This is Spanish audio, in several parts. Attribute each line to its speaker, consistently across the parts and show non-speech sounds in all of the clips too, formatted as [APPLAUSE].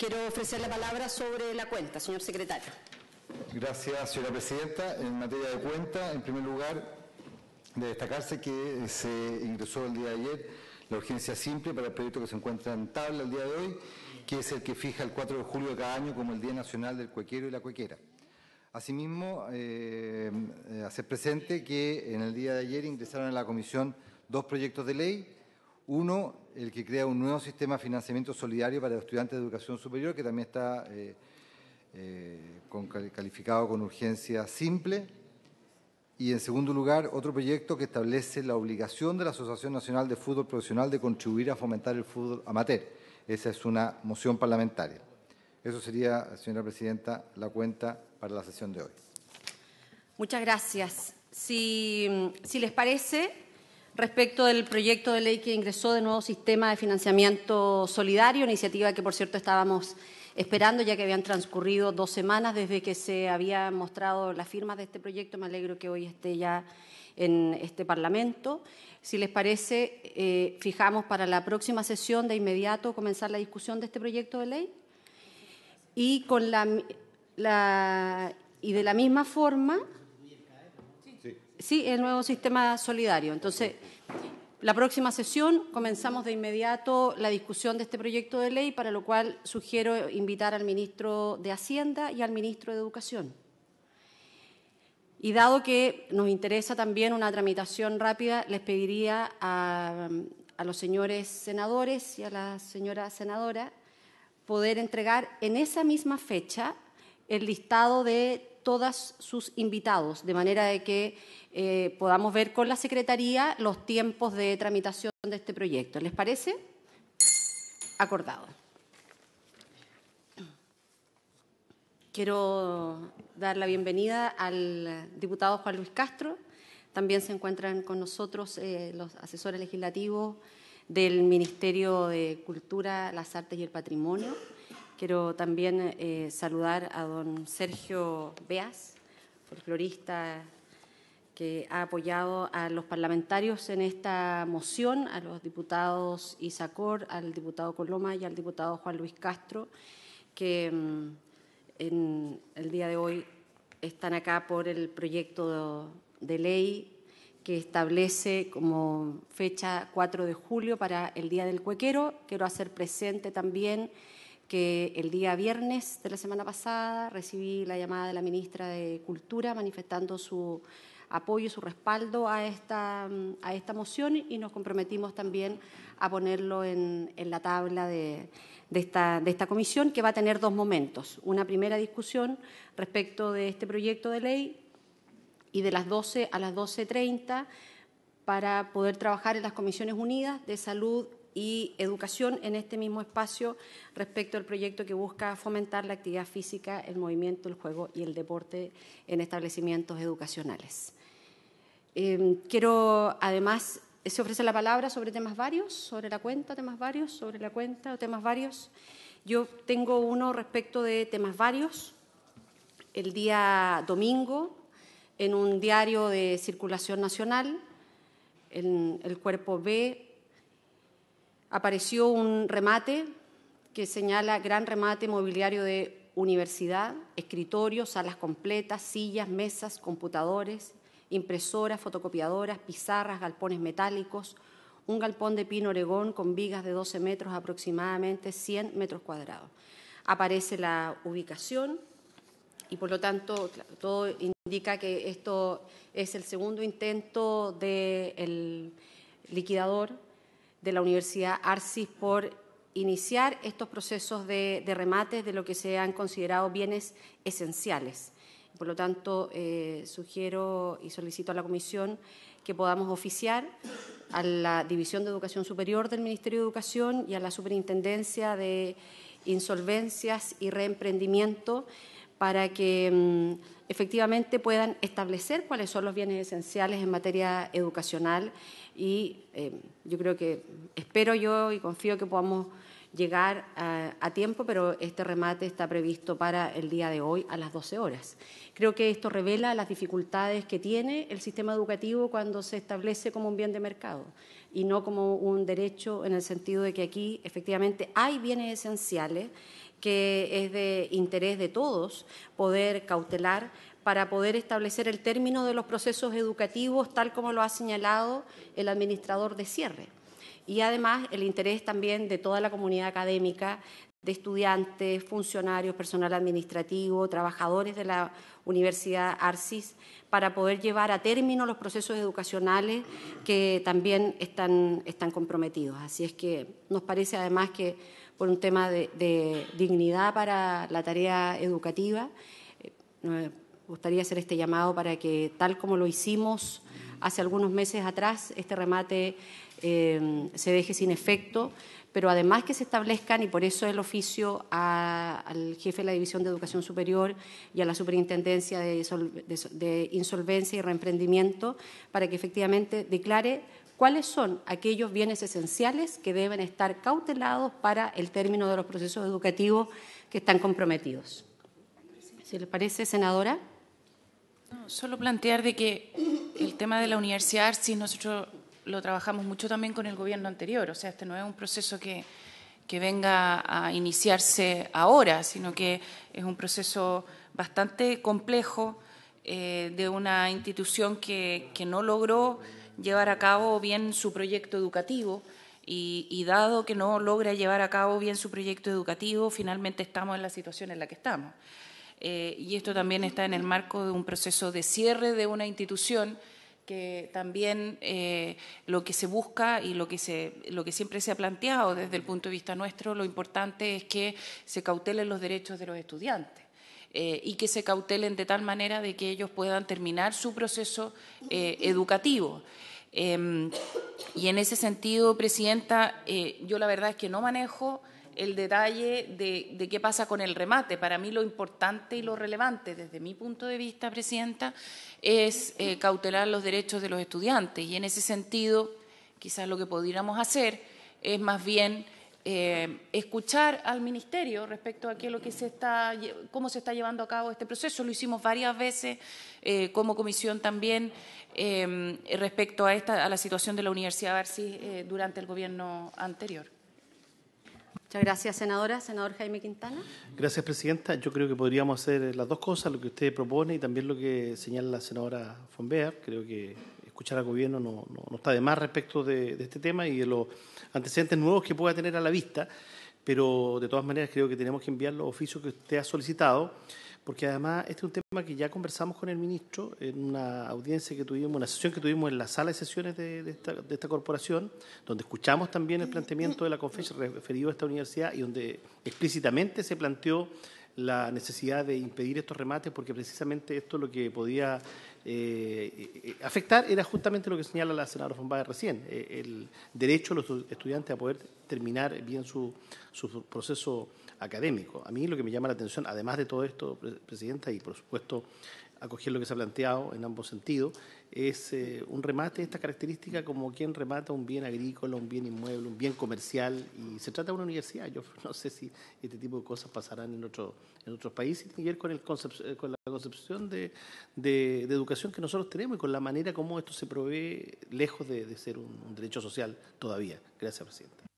Speaker 1: Quiero ofrecer la palabra sobre la cuenta, señor secretario.
Speaker 2: Gracias, señora presidenta. En materia de cuenta, en primer lugar, de destacarse que se ingresó el día de ayer la urgencia simple para el proyecto que se encuentra en tabla el día de hoy, que es el que fija el 4 de julio de cada año como el Día Nacional del Cuequero y la Cuequera. Asimismo, eh, hacer presente que en el día de ayer ingresaron a la comisión dos proyectos de ley. Uno, el que crea un nuevo sistema de financiamiento solidario para los estudiantes de educación superior, que también está eh, eh, calificado con urgencia simple. Y en segundo lugar, otro proyecto que establece la obligación de la Asociación Nacional de Fútbol Profesional de contribuir a fomentar el fútbol amateur. Esa es una moción parlamentaria. Eso sería, señora presidenta, la cuenta para la sesión de hoy.
Speaker 1: Muchas gracias. si les parece, respecto del proyecto de ley que ingresó de nuevo sistema de financiamiento solidario, iniciativa que por cierto estábamos esperando ya que habían transcurrido dos semanas desde que se había mostrado las firmas de este proyecto. Me alegro que hoy esté ya en este Parlamento. Si les parece, eh, fijamos para la próxima sesión de inmediato comenzar la discusión de este proyecto de ley y con y de la misma forma Sí, el nuevo sistema solidario. Entonces, la próxima sesión comenzamos de inmediato la discusión de este proyecto de ley, para lo cual sugiero invitar al ministro de Hacienda y al ministro de Educación. Y dado que nos interesa también una tramitación rápida, les pediría a, a los señores senadores y a la señora senadora poder entregar en esa misma fecha el listado de todos sus invitados, de manera de que eh, podamos ver con la Secretaría los tiempos de tramitación de este proyecto. ¿Les parece? Acordado. Quiero dar la bienvenida al diputado Juan Luis Castro. También se encuentran con nosotros eh, los asesores legislativos del Ministerio de Cultura, las Artes y el Patrimonio Quiero también eh, saludar a don Sergio Beas, folclorista que ha apoyado a los parlamentarios en esta moción, a los diputados Isacor, al diputado Coloma y al diputado Juan Luis Castro, que mm, en el día de hoy están acá por el proyecto de ley que establece como fecha 4 de julio para el Día del Cuequero. Quiero hacer presente también que el día viernes de la semana pasada recibí la llamada de la ministra de Cultura manifestando su apoyo y su respaldo a esta, a esta moción y nos comprometimos también a ponerlo en, la tabla de, esta, de esta comisión que va a tener dos momentos. Una primera discusión respecto de este proyecto de ley y de las 12 a las 12.30 para poder trabajar en las comisiones unidas de salud y educación en este mismo espacio respecto al proyecto que busca fomentar la actividad física, el movimiento, el juego y el deporte en establecimientos educacionales. Em, quiero además, eh, se ofrece la palabra sobre temas varios, sobre la cuenta, temas varios, sobre la cuenta o temas varios. Yo tengo uno respecto de temas varios. El día domingo, en un diario de circulación nacional, en el cuerpo B apareció un remate que señala gran remate mobiliario de universidad, escritorio, salas completas, sillas, mesas, computadores, impresoras, fotocopiadoras, pizarras, galpones metálicos, un galpón de pino oregón con vigas de 12 metros aproximadamente, 100 metros cuadrados. Aparece la ubicación y por lo tanto todo indica que esto es el segundo intento del liquidador de la Universidad Arcis por iniciar estos procesos de, remate de lo que se han considerado bienes esenciales. Por lo tanto, eh, sugiero y solicito a la Comisión que podamos oficiar a la División de Educación Superior del Ministerio de Educación y a la Superintendencia de Insolvencias y Reemprendimiento para que... Mm, efectivamente puedan establecer cuáles son los bienes esenciales en materia educacional y eh, yo creo que espero yo y confío que podamos llegar a, a, tiempo, pero este remate está previsto para el día de hoy a las 12 horas. Creo que esto revela las dificultades que tiene el sistema educativo cuando se establece como un bien de mercado y no como un derecho en el sentido de que aquí efectivamente hay bienes esenciales que es de interés de todos poder cautelar para poder establecer el término de los procesos educativos tal como lo ha señalado el administrador de cierre. Y además el interés también de toda la comunidad académica, de estudiantes, funcionarios, personal administrativo, trabajadores de la Universidad ARCIS, para poder llevar a término los procesos educacionales que también están, están comprometidos. Así es que nos parece además que por un tema de, dignidad para la tarea educativa. Me eh, gustaría hacer este llamado para que, tal como lo hicimos hace algunos meses atrás, este remate eh, se deje sin efecto, pero además que se establezcan, y por eso el oficio al jefe de la División de Educación Superior y a la Superintendencia de Insolvencia y Reemprendimiento, para que efectivamente declare cuáles son aquellos bienes esenciales que deben estar cautelados para el término de los procesos educativos que están comprometidos. Si le parece, senadora.
Speaker 3: solo plantear de que el tema de la universidad sí nosotros lo trabajamos mucho también con el gobierno anterior, o sea, este no es un proceso que, venga a iniciarse ahora, sino que es un proceso bastante complejo eh, de una institución que no logró llevar a cabo bien su proyecto educativo. Y, dado que no logra llevar a cabo bien su proyecto educativo, finalmente estamos en la situación en la que estamos. Eh, y esto también está en el marco de un proceso de cierre de una institución que también eh, lo que se busca y lo que, lo que siempre se ha planteado desde el punto de vista nuestro, lo importante es que se cautelen los derechos de los estudiantes. Eh, y que se cautelen de tal manera de que ellos puedan terminar su proceso educativo. Em, y en ese sentido, Presidenta, eh, yo la verdad es que no manejo el detalle de, qué pasa con el remate. Para mí lo importante y lo relevante, desde mi punto de vista, Presidenta, es eh, cautelar los derechos de los estudiantes. Y en ese sentido, quizás lo que pudiéramos hacer es más bien eh, escuchar al Ministerio respecto a qué lo que se está, cómo se está llevando a cabo este proceso. Lo hicimos varias veces eh, como comisión también eh, respecto a, esta, a la situación de la Universidad de Arcis durante el gobierno anterior. Muchas gracias, senadora. Senador Jaime Quintana.
Speaker 4: Gracias, presidenta. Yo creo que podríamos hacer las dos cosas, lo que usted propone y también lo que señala la senadora Fonbear. Creo que escuchar al gobierno no, no, está de más respecto de, este tema y de los antecedentes nuevos que pueda tener a la vista, pero de todas maneras creo que tenemos que enviar los oficios que usted ha solicitado, porque además este es un tema que ya conversamos con el ministro en una audiencia que tuvimos, una sesión que tuvimos en la sala de sesiones de, esta, de esta, corporación, donde escuchamos también el planteamiento de la confesión referido a esta universidad y donde explícitamente se planteó la necesidad de impedir estos remates porque precisamente esto es lo que podía eh, eh, afectar era justamente lo que señala la senadora von recién, eh, el derecho de los estudiantes a poder terminar bien su, su proceso académico. A mí lo que me llama la atención, además de todo esto, Presidenta, y por supuesto acoger lo que se ha planteado en ambos sentidos, es eh, un remate de esta característica como quien remata un bien agrícola, un bien inmueble, un bien comercial, y se trata de una universidad. Yo [LAUGHS] no sé si este tipo de cosas pasarán en, en otros países, tiene que ver con, el eh, con la concepción de, de, educación que nosotros tenemos y con la manera como esto se provee lejos de, ser un, un derecho social todavía. Gracias, Presidenta.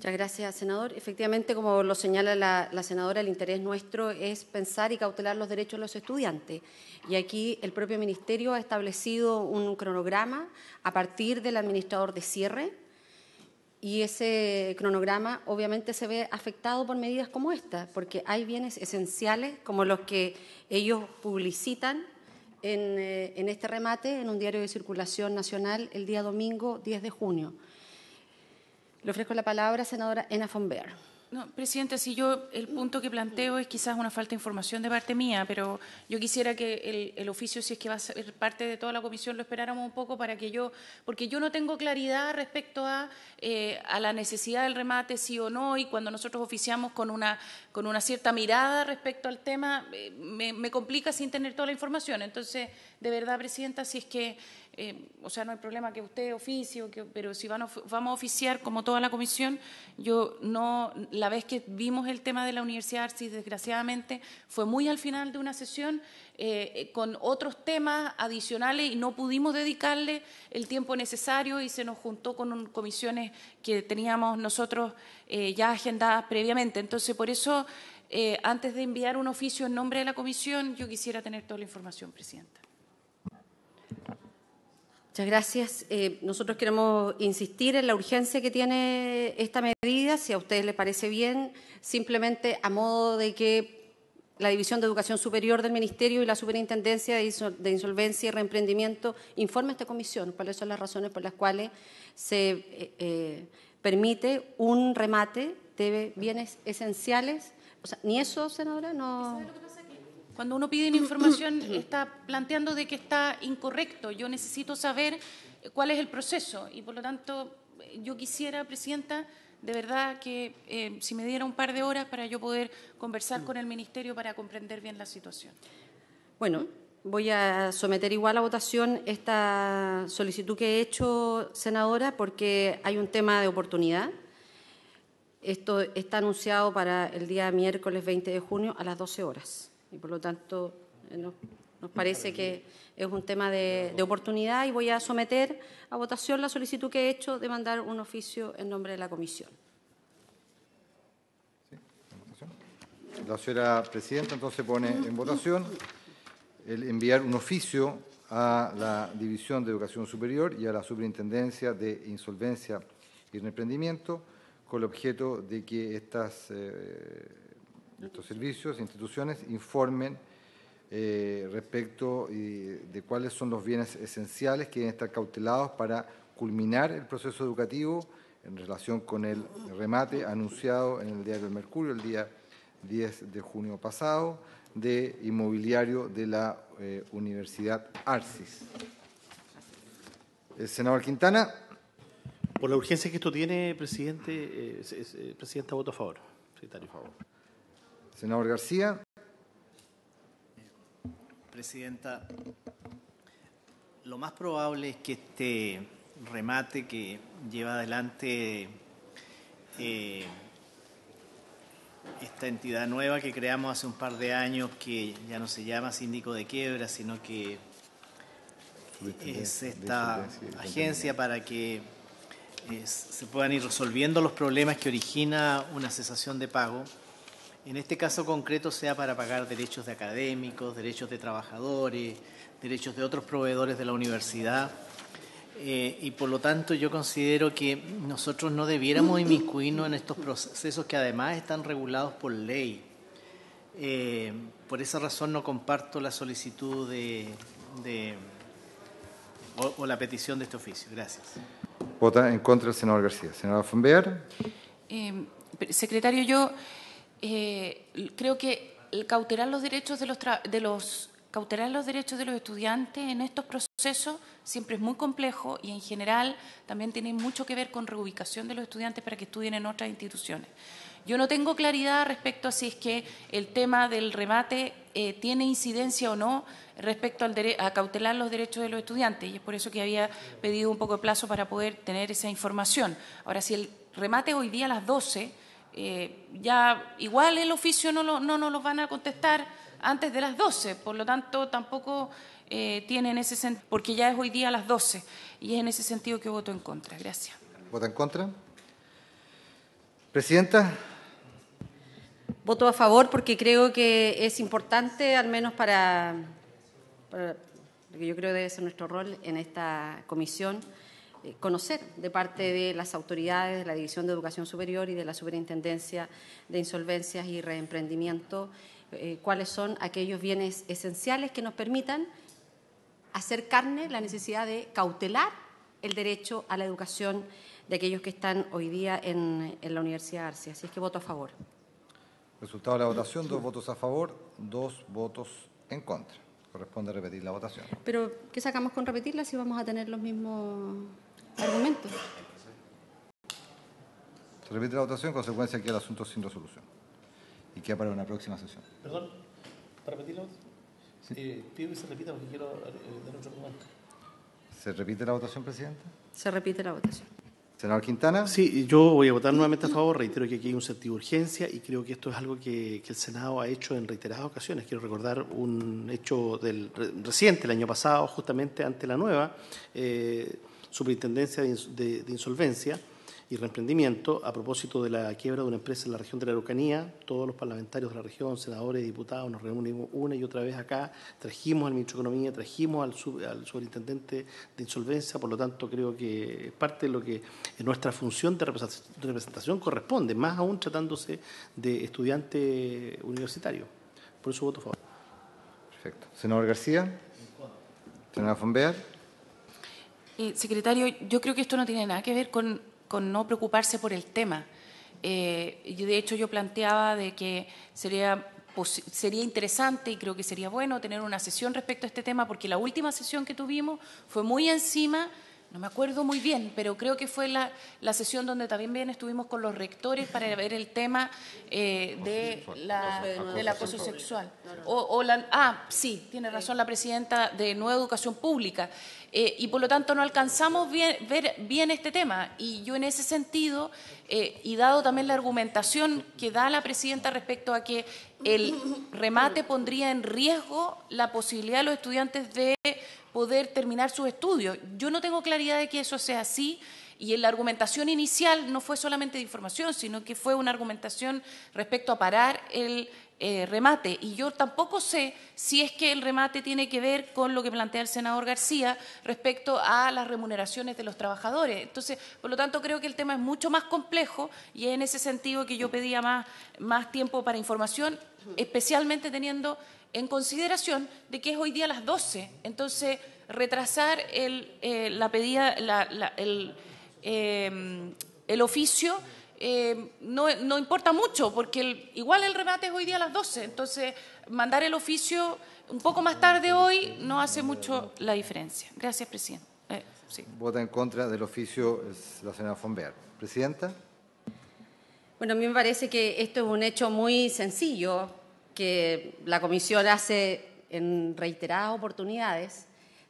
Speaker 1: Muchas gracias, senador. Efectivamente, como lo señala la, senadora, el interés nuestro es pensar y cautelar los derechos de los estudiantes. Y aquí el propio Ministerio ha establecido un cronograma a partir del administrador de cierre y ese cronograma obviamente se ve afectado por medidas como esta, porque hay bienes esenciales como los que ellos publicitan en, eh, en este remate en un diario de circulación nacional el día domingo 10 de junio le ofrezco la palabra, senadora Ena Fomber.
Speaker 3: No, presidente, si yo el punto que planteo es quizás una falta de información de parte mía, pero yo quisiera que el, el, oficio, si es que va a ser parte de toda la comisión, lo esperáramos un poco para que yo, porque yo no tengo claridad respecto a, eh, a la necesidad del remate, sí o no, y cuando nosotros oficiamos con una, con una cierta mirada respecto al tema, eh, me, me complica sin tener toda la información. Entonces de verdad, Presidenta, si es que, eh, o sea, no hay problema que usted oficie, pero si vamos a oficiar como toda la comisión, yo no, la vez que vimos el tema de la Universidad Arcis, desgraciadamente, fue muy al final de una sesión eh, eh, con otros temas adicionales y no pudimos dedicarle el tiempo necesario y se nos juntó con comisiones que teníamos nosotros ya agendadas previamente. Entonces, por eso... antes de enviar un oficio en nombre de la comisión, yo quisiera tener toda la información, Presidenta.
Speaker 1: Muchas gracias. Eh, nosotros queremos insistir en la urgencia que tiene esta medida, si a ustedes les parece bien, simplemente a modo de que la División de Educación Superior del Ministerio y la Superintendencia de Insolvencia y Reemprendimiento informe a esta comisión cuáles son las razones por las cuales se eh, eh, permite un remate de bienes esenciales. O sea, ni eso, senadora, no...
Speaker 3: Cuando uno pide una información está planteando de que está incorrecto. Yo necesito saber eh, cuál es el proceso y por lo tanto eh, yo quisiera, Presidenta, de verdad que eh, si me diera un par de horas para yo poder conversar con el Ministerio para comprender bien la situación.
Speaker 1: Bueno, voy a someter igual a votación esta solicitud que he hecho, senadora, porque hay un tema de oportunidad. Esto está anunciado para el día miércoles 20 de junio a las 12 horas. Y por lo tanto, eh, nos, parece que es un tema de, oportunidad y voy a someter a votación la solicitud que he hecho de mandar un oficio en nombre de la comisión.
Speaker 2: la señora presidenta entonces pone en votación el enviar un oficio a la División de Educación Superior y a la Superintendencia de Insolvencia y Reemprendimiento con el objeto de que estas eh, estos servicios, e instituciones, informen eh, respecto eh, de cuáles son los bienes esenciales que deben estar cautelados para culminar el proceso educativo en relación con el remate anunciado en el diario del Mercurio el día 10 de junio pasado de inmobiliario de la eh, Universidad Arcis.
Speaker 4: El senador Quintana. Por la urgencia que esto tiene, presidente, presidenta, voto a favor. Secretario, a favor. Senador García. Presidenta, lo más probable
Speaker 5: es que este remate que lleva adelante eh, esta entidad nueva que creamos hace un par de años, que ya no se llama síndico de quiebra, sino que es esta agencia para que eh, se puedan ir resolviendo los problemas que origina una cesación de pago en este caso concreto sea para pagar derechos de académicos, derechos de trabajadores, derechos de otros proveedores de la universidad. Eh, y por lo tanto yo considero que nosotros no debiéramos inmiscuirnos en estos procesos que además están regulados por ley. Eh, por esa razón no comparto la solicitud de, o, la petición de este oficio. Gracias.
Speaker 2: Vota en contra el senador García. Senadora
Speaker 3: eh, secretario, yo... Eh, creo que cautelar los derechos de los, cautelar los derechos de los estudiantes en estos procesos siempre es muy complejo y en general también tiene mucho que ver con reubicación de los estudiantes para que estudien en otras instituciones. Yo no tengo claridad respecto a si es que el tema del remate eh, tiene incidencia o no respecto a cautelar los derechos de los estudiantes y es por eso que había pedido un poco de plazo para poder tener esa información. Ahora, si el remate hoy día a las 12 eh, ya igual el oficio no, no nos los van a contestar antes de las 12, por lo tanto tampoco eh, tiene ese sentido, porque ya es hoy día las 12 y es en ese sentido que voto en contra. Gracias.
Speaker 2: ¿Voto en contra? Presidenta.
Speaker 3: Voto a favor porque creo que es
Speaker 1: importante, al menos para, para lo que yo creo debe ser nuestro rol en esta comisión, eh, conocer de parte de las autoridades de la División de Educación Superior y de la Superintendencia de Insolvencias y Reemprendimiento eh, cuáles son aquellos bienes esenciales que nos permitan hacer carne la necesidad de cautelar el derecho a la educación de aquellos que están hoy día en, la Universidad de Arce. Así es que voto a favor.
Speaker 2: Resultado de la votación, dos votos a favor, dos votos en contra. Corresponde repetir la votación.
Speaker 1: Pero, ¿qué sacamos con repetirla si vamos a tener los mismos... Argumento.
Speaker 2: Se repite la votación, consecuencia que el asunto es sin resolución y queda para una próxima sesión.
Speaker 1: Perdón,
Speaker 4: para repetirlo, sí. Eh, pido que se repita porque quiero eh, dar otro argumento. ¿Se repite la votación, presidente?
Speaker 1: Se repite la votación.
Speaker 4: Senador Quintana. Sí, yo voy a votar nuevamente a favor. Reitero que aquí hay un sentido de urgencia y creo que esto es algo que, el Senado ha hecho en reiteradas ocasiones. Quiero recordar un hecho del, reciente, el año pasado, justamente ante la nueva. Eh, Superintendencia de, Insolvencia y Reemprendimiento a propósito de la quiebra de una empresa en la región de la Araucanía. Todos los parlamentarios de la región, senadores, diputados, nos reunimos una y otra vez acá, trajimos al ministro de Economía, trajimos al, superintendente de Insolvencia, por lo tanto creo que es parte de lo que en nuestra función de representación corresponde, más aún tratándose de estudiante universitario. Por eso voto a favor.
Speaker 2: Perfecto. Senador García. senador Fombear
Speaker 3: secretario, yo creo que esto no tiene nada que ver con, no preocuparse por el tema. Eh, de hecho, yo planteaba de que sería, sería interesante y creo que sería bueno tener una sesión respecto a este tema, porque la última sesión que tuvimos fue muy encima no me acuerdo muy bien, pero creo que fue la, la sesión donde también bien estuvimos con los rectores para ver el tema eh, de la, del acoso sexual. ah, sí, tiene razón la presidenta de Nueva Educación Pública. Eh, y por lo tanto no alcanzamos bien, ver bien este tema. Y yo en ese sentido, eh, y dado también la argumentación que da la presidenta respecto a que el remate pondría en riesgo la posibilidad de los estudiantes de poder terminar sus estudios. Yo no tengo claridad de que eso sea así y en la argumentación inicial no fue solamente de información, sino que fue una argumentación respecto a parar el eh, remate. Y yo tampoco sé si es que el remate tiene que ver con lo que plantea el senador García respecto a las remuneraciones de los trabajadores. Entonces, por lo tanto, creo que el tema es mucho más complejo y es en ese sentido que yo pedía más, más tiempo para información, especialmente teniendo en consideración de que es hoy día a las 12. Entonces, retrasar el, eh, la pedida, el, em, el, oficio em, no, no, importa mucho, porque igual el remate es hoy día a las 12. Entonces, mandar el oficio un poco más tarde hoy no hace mucho la diferencia. Gracias, presidente. Eh,
Speaker 2: Vota en contra del oficio es la señora Fomber. Presidenta.
Speaker 1: Bueno, a mí me parece que esto es un hecho muy sencillo que la Comisión hace en reiteradas oportunidades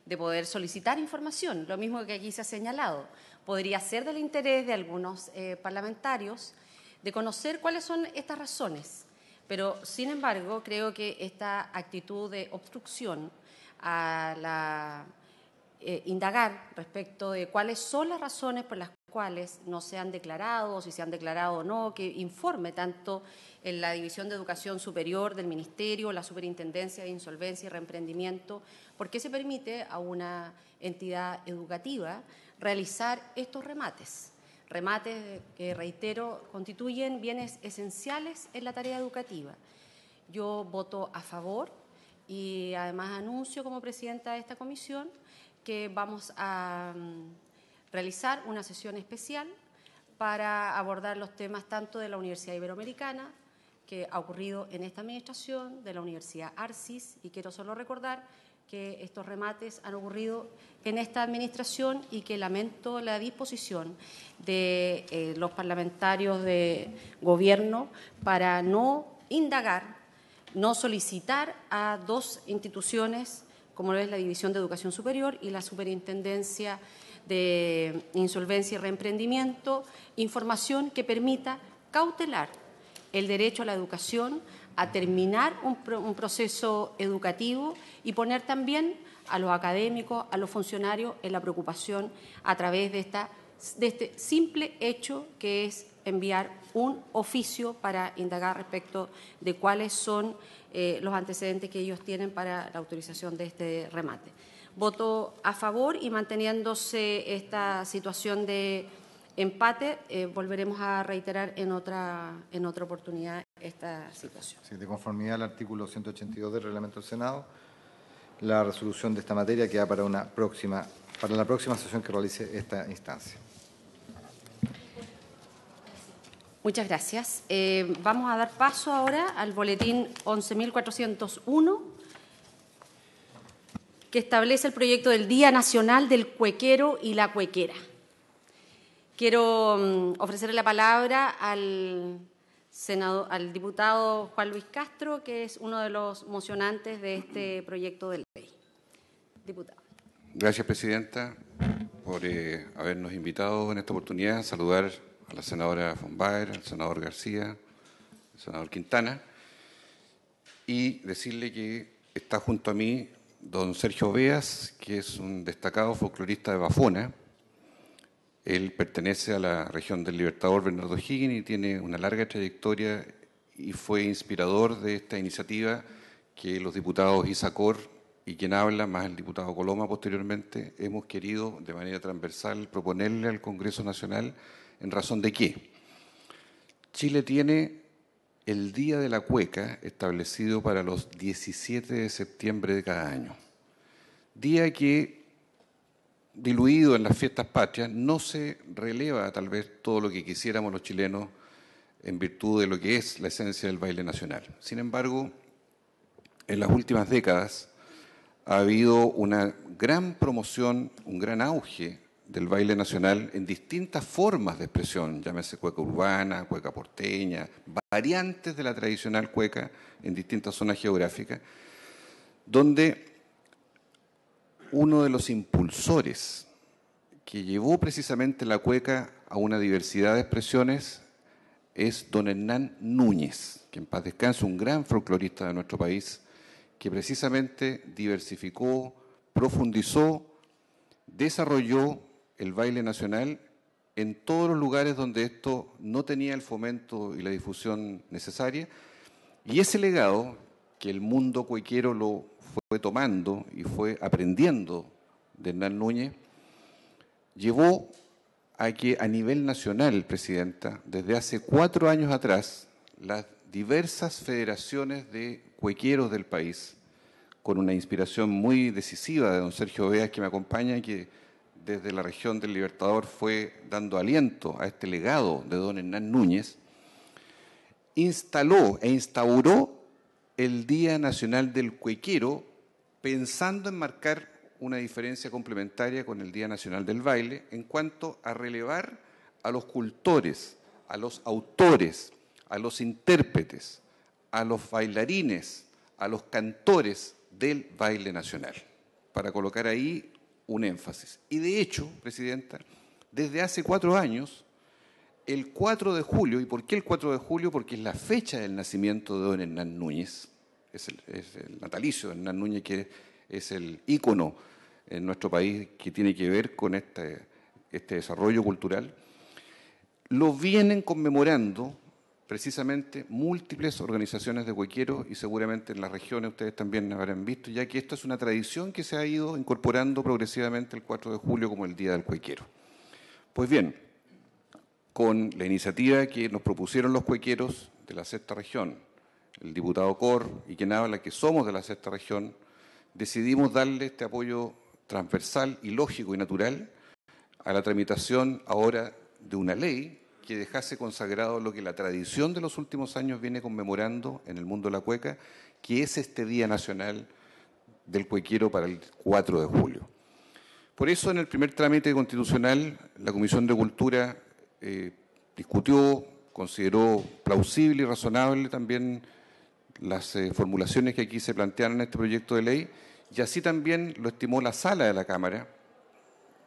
Speaker 1: de poder solicitar información, lo mismo que aquí se ha señalado. Podría ser del interés de algunos eh, parlamentarios de conocer cuáles son estas razones, pero sin embargo creo que esta actitud de obstrucción a la eh, indagar respecto de cuáles son las razones por las cuales no se han declarado, si se han declarado o no, que informe tanto en eh, la División de Educación Superior del Ministerio, la Superintendencia de Insolvencia y Reemprendimiento, porque se permite a una entidad educativa realizar estos remates. Remates que, reitero, constituyen bienes esenciales en la tarea educativa. Yo voto a favor y además anuncio como presidenta de esta comisión que vamos a mm, realizar una sesión especial para abordar los temas tanto de la Universidad Iberoamericana, que ha ocurrido en esta administración, de la Universidad Arcis, y quiero solo recordar que estos remates han ocurrido en esta administración y que lamento la disposición de eh, los parlamentarios de gobierno para no indagar, no solicitar a dos instituciones como lo es la División de Educación Superior y la Superintendencia de insolvencia y reemprendimiento, información que permita cautelar el derecho a la educación, a terminar un, proceso educativo y poner también a los académicos, a los funcionarios en la preocupación a través de, esta, de este simple hecho que es enviar un oficio para indagar respecto de cuáles son eh, los antecedentes que ellos tienen para la autorización de este remate. Voto a favor y manteniéndose esta situación de empate, eh, volveremos a reiterar en otra, en otra oportunidad esta situación.
Speaker 2: de conformidad al artículo 182 del reglamento del Senado, la resolución de esta materia queda para, una próxima, para la próxima sesión que realice esta instancia.
Speaker 1: Muchas gracias. Eh, vamos a dar paso ahora al boletín 11.401 que establece el proyecto del Día Nacional del Cuequero y la Cuequera. Quiero mm, ofrecerle la palabra al, senador, al diputado Juan Luis Castro, que es uno de los mocionantes de este proyecto de ley. Diputado.
Speaker 6: Gracias, Presidenta, por eh, habernos invitado en esta oportunidad. a Saludar a la senadora von Baer, al senador García, al senador Quintana, y decirle que está junto a mí don Sergio Veas, que es un destacado folclorista de Bafona. Él pertenece a la región del Libertador Bernardo Higgins y tiene una larga trayectoria y fue inspirador de esta iniciativa que los diputados Isacor y quien habla, más el diputado Coloma posteriormente, hemos querido de manera transversal proponerle al Congreso Nacional en razón de qué. Chile tiene el Día de la Cueca establecido para los 17 de septiembre de cada año. Día que, diluido en las fiestas patrias, no se releva tal vez todo lo que quisiéramos los chilenos en virtud de lo que es la esencia del baile nacional. Sin embargo, en las últimas décadas ha habido una gran promoción, un gran auge del baile nacional en distintas formas de expresión, llámese cueca urbana, cueca porteña, variantes de la tradicional cueca en distintas zonas geográficas, donde uno de los impulsores que llevó precisamente la cueca a una diversidad de expresiones es don Hernán Núñez, que en paz descanse, un gran folclorista de nuestro país, que precisamente diversificó, profundizó, desarrolló el baile nacional en todos los lugares donde esto no tenía el fomento y la difusión necesaria. Y ese legado, que el mundo cuequero lo fue tomando y fue aprendiendo de Hernán Núñez, llevó a que a nivel nacional, Presidenta, desde hace cuatro años atrás, las diversas federaciones de cuequeros del país, con una inspiración muy decisiva de don Sergio Veas que me acompaña, que desde la región del Libertador fue dando aliento a este legado de don Hernán Núñez, instaló e instauró el Día Nacional del Cuequero, pensando en marcar una diferencia complementaria con el Día Nacional del Baile en cuanto a relevar a los cultores, a los autores, a los intérpretes, a los bailarines, a los cantores del baile nacional, para colocar ahí un énfasis. Y de hecho, Presidenta, desde hace cuatro años, el 4 de julio, ¿y por qué el 4 de julio? Porque es la fecha del nacimiento de don Hernán Núñez, es el, natalicio de Hernán Núñez, que es el ícono en nuestro país que tiene que ver con este, este desarrollo cultural, lo vienen conmemorando precisamente múltiples organizaciones de cuequeros y seguramente en las regiones ustedes también habrán visto, ya que esta es una tradición que se ha ido incorporando progresivamente el 4 de julio como el Día del Cuequero. Pues bien, con la iniciativa que nos propusieron los cuequeros de la sexta región, el diputado Cor y quien habla que somos de la sexta región, decidimos darle este apoyo transversal y lógico y natural a la tramitación ahora de una ley que dejase consagrado lo que la tradición de los últimos años viene conmemorando en el mundo de la cueca, que es este Día Nacional del Cuequero para el 4 de julio. Por eso, en el primer trámite constitucional, la Comisión de Cultura eh, discutió, consideró plausible y razonable también las eh, formulaciones que aquí se plantearon en este proyecto de ley, y así también lo estimó la sala de la Cámara,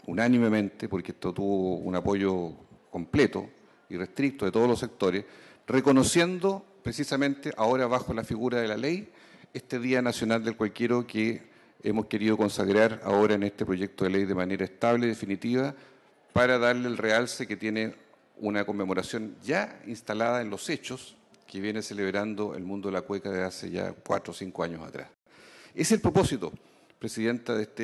Speaker 6: unánimemente, porque esto tuvo un apoyo completo y restricto de todos los sectores, reconociendo precisamente ahora bajo la figura de la ley este Día Nacional del Cualquiero que hemos querido consagrar ahora en este proyecto de ley de manera estable y definitiva para darle el realce que tiene una conmemoración ya instalada en los hechos que viene celebrando el mundo de la cueca de hace ya cuatro o cinco años atrás. Es el propósito, Presidenta, de este,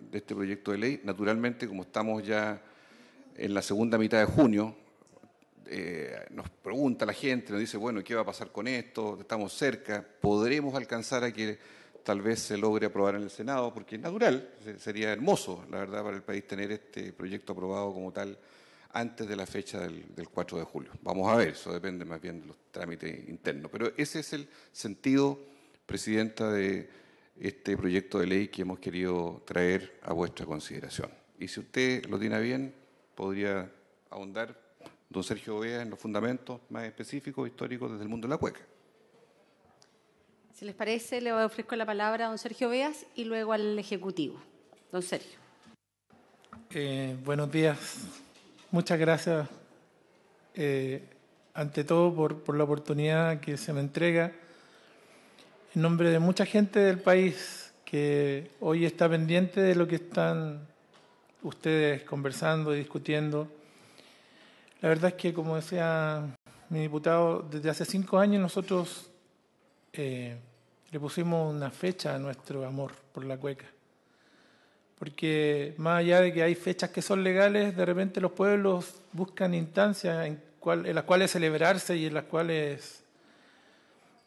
Speaker 6: de este proyecto de ley. Naturalmente, como estamos ya en la segunda mitad de junio, eh, nos pregunta la gente, nos dice, bueno, ¿qué va a pasar con esto? Estamos cerca, ¿podremos alcanzar a que tal vez se logre aprobar en el Senado? Porque es natural, sería hermoso, la verdad, para el país tener este proyecto aprobado como tal antes de la fecha del, del 4 de julio. Vamos a ver, eso depende más bien de los trámites internos. Pero ese es el sentido, Presidenta, de este proyecto de ley que hemos querido traer a vuestra consideración. Y si usted lo tiene bien, podría ahondar don Sergio Veas, en los fundamentos más específicos, e históricos desde el mundo de la cueca.
Speaker 1: Si les parece, le ofrezco la palabra a don Sergio Veas y luego al Ejecutivo. Don Sergio.
Speaker 7: Eh, buenos días. Muchas gracias, eh, ante todo, por, por, la oportunidad que se me entrega. En nombre de mucha gente del país que hoy está pendiente de lo que están ustedes conversando y discutiendo la verdad es que, como decía mi diputado, desde hace cinco años nosotros eh, le pusimos una fecha a nuestro amor por la cueca. Porque más allá de que hay fechas que son legales, de repente los pueblos buscan instancias en, en las cuales celebrarse y en las cuales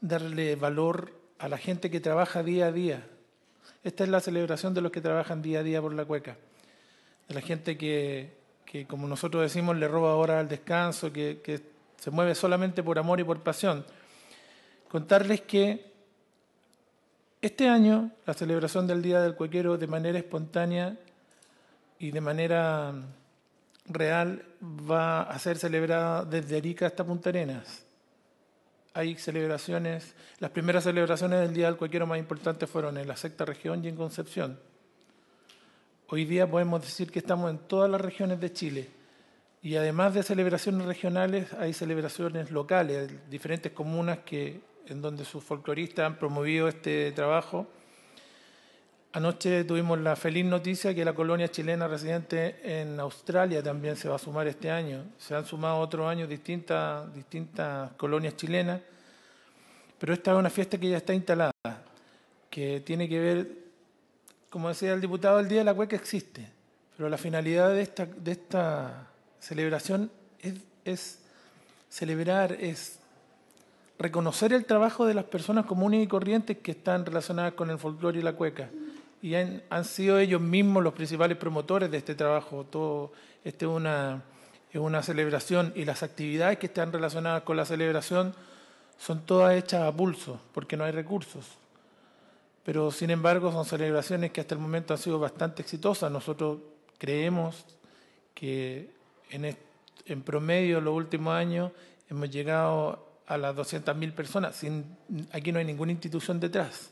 Speaker 7: darle valor a la gente que trabaja día a día. Esta es la celebración de los que trabajan día a día por la cueca, de la gente que que como nosotros decimos, le roba ahora al descanso, que, se mueve solamente por amor y por pasión. Contarles que este año la celebración del Día del Cuequero de manera espontánea y de manera mm, real va a ser celebrada desde Arica hasta Punta Arenas. Hay celebraciones, las primeras celebraciones del Día del Cuequero más importantes fueron en la secta región y en Concepción. Hoy día podemos decir que estamos en todas las regiones de Chile y además de celebraciones regionales hay celebraciones locales, diferentes comunas que, en donde sus folcloristas han promovido este trabajo. Anoche tuvimos la feliz noticia que la colonia chilena residente en Australia también se va a sumar este año. Se han sumado otros años distintas, distintas colonias chilenas, pero esta es una fiesta que ya está instalada, que tiene que ver como decía el diputado, el Día de la Cueca existe, pero la finalidad de esta, celebración es, celebrar, es reconocer el trabajo de las personas comunes y corrientes que están relacionadas con el folclore y la cueca. Y han, sido ellos mismos los principales promotores de este trabajo. Todo, este una, es una celebración y las actividades que están relacionadas con la celebración son todas hechas a pulso, porque no hay recursos pero sin embargo son celebraciones que hasta el momento han sido bastante exitosas. Nosotros creemos que en, en promedio los últimos años hemos llegado a las 200.000 personas, sin, aquí no hay ninguna institución detrás.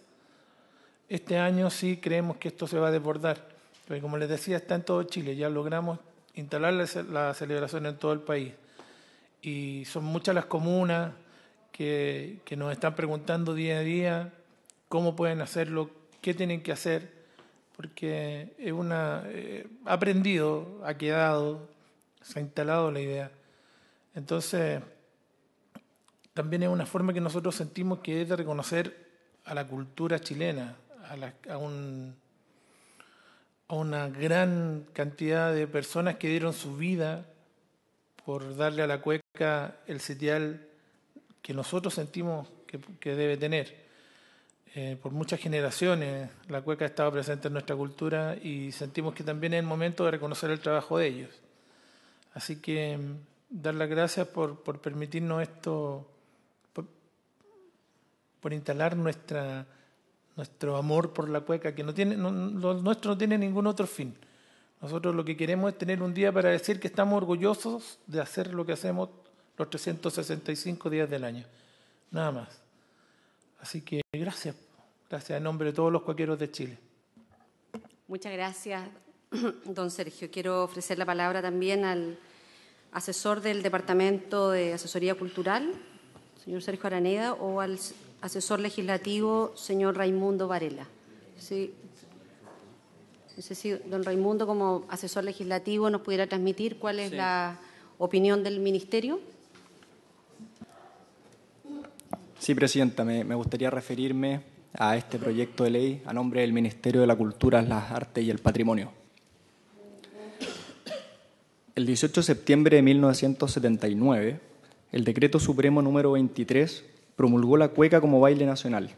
Speaker 7: Este año sí creemos que esto se va a desbordar, porque como les decía, está en todo Chile, ya logramos instalar la, celebración en todo el país. Y son muchas las comunas que nos están preguntando día a día cómo pueden hacerlo, qué tienen que hacer, porque es una, eh, ha aprendido, ha quedado, se ha instalado la idea. Entonces, también es una forma que nosotros sentimos que es de reconocer a la cultura chilena, a, una gran cantidad de personas que dieron su vida por darle a la cueca el sitial que nosotros sentimos que debe tener. Eh, por muchas generaciones la cueca ha estado presente en nuestra cultura y sentimos que también es el momento de reconocer el trabajo de ellos. Así que mm, dar las gracias por, por permitirnos esto, por, instalar nuestra, nuestro amor por la cueca, que no tiene, nuestro no tiene ningún otro fin. Nosotros lo que queremos es tener un día para decir que estamos orgullosos de hacer lo que hacemos los 365 días del año. Nada más. Así que gracias. Gracias en nombre de todos los cuaqueros de Chile.
Speaker 1: Muchas gracias, [CLEARS THROAT] don Sergio. Quiero ofrecer la palabra también al asesor del Departamento de Asesoría Cultural, señor Sergio Araneda, o al asesor legislativo, señor Raimundo Varela. No sé si don Raimundo, como asesor legislativo, nos pudiera transmitir cuál es la opinión del Ministerio.
Speaker 8: Sí, Presidenta, me gustaría referirme a este proyecto de ley a nombre del Ministerio de la Cultura, las Artes y el Patrimonio. El 18 de septiembre de 1979, el Decreto Supremo número 23 promulgó la cueca como baile nacional.